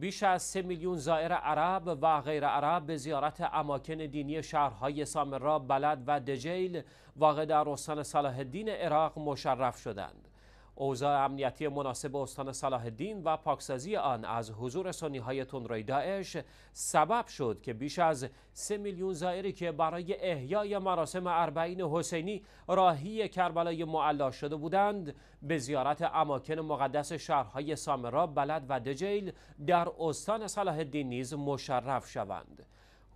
بیش از سه میلیون زائر عرب و غیر عرب به زیارت اماکن دینی شهرهای سامرا، بلد و دجیل واقع در استان صلاح الدین عراق مشرف شدند. اوضاع امنیتی مناسب استان صلاح الدین و پاکسازی آن از حضور سنی های داعش سبب شد که بیش از سه میلیون زائری که برای احیای مراسم اربعین حسینی راهی کربلای معلا شده بودند به زیارت اماکن مقدس شهرهای سامرا، بلد و دجیل در استان صلاح الدین نیز مشرف شوند.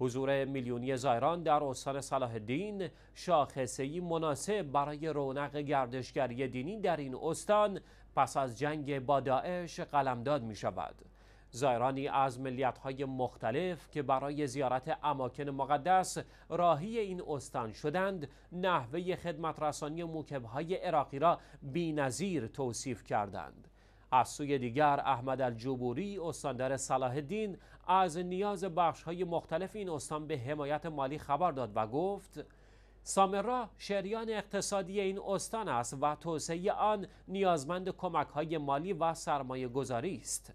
حضور میلیونی زایران در استان صلاح الدین شاخصهی مناسب برای رونق گردشگری دینی در این استان پس از جنگ با داعش قلمداد می شود. زایرانی از های مختلف که برای زیارت اماکن مقدس راهی این استان شدند نحوه موکب های عراقی را بی‌نظیر توصیف کردند از سوی دیگر احمد الجبوری استاندار صلاح الدین از نیاز بخش های مختلف این استان به حمایت مالی خبر داد و گفت سامرا شریان اقتصادی این استان است و توسعه آن نیازمند کمک های مالی و سرمایه گذاری است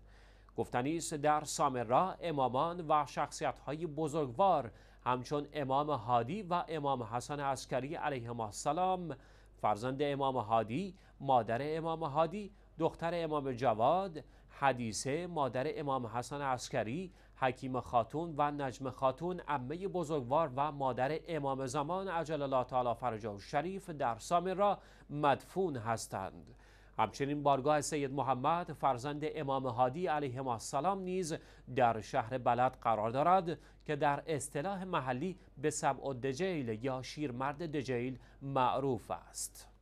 گفتنی است در سامرا امامان و شخصیت های بزرگوار همچون امام هادی و امام حسن عسکری ما السلام فرزند امام هادی مادر امام هادی دختر امام جواد حدیثه مادر امام حسن عسکری حکیم خاتون و نجم خاتون امه بزرگوار و مادر امام زمان عجل الله تعالی و شریف در سامرا مدفون هستند همچنین بارگاه سید محمد فرزند امام هادی علیه السلام نیز در شهر بلد قرار دارد که در اصطلاح محلی به سبع دجیل یا شیرمرد دجیل معروف است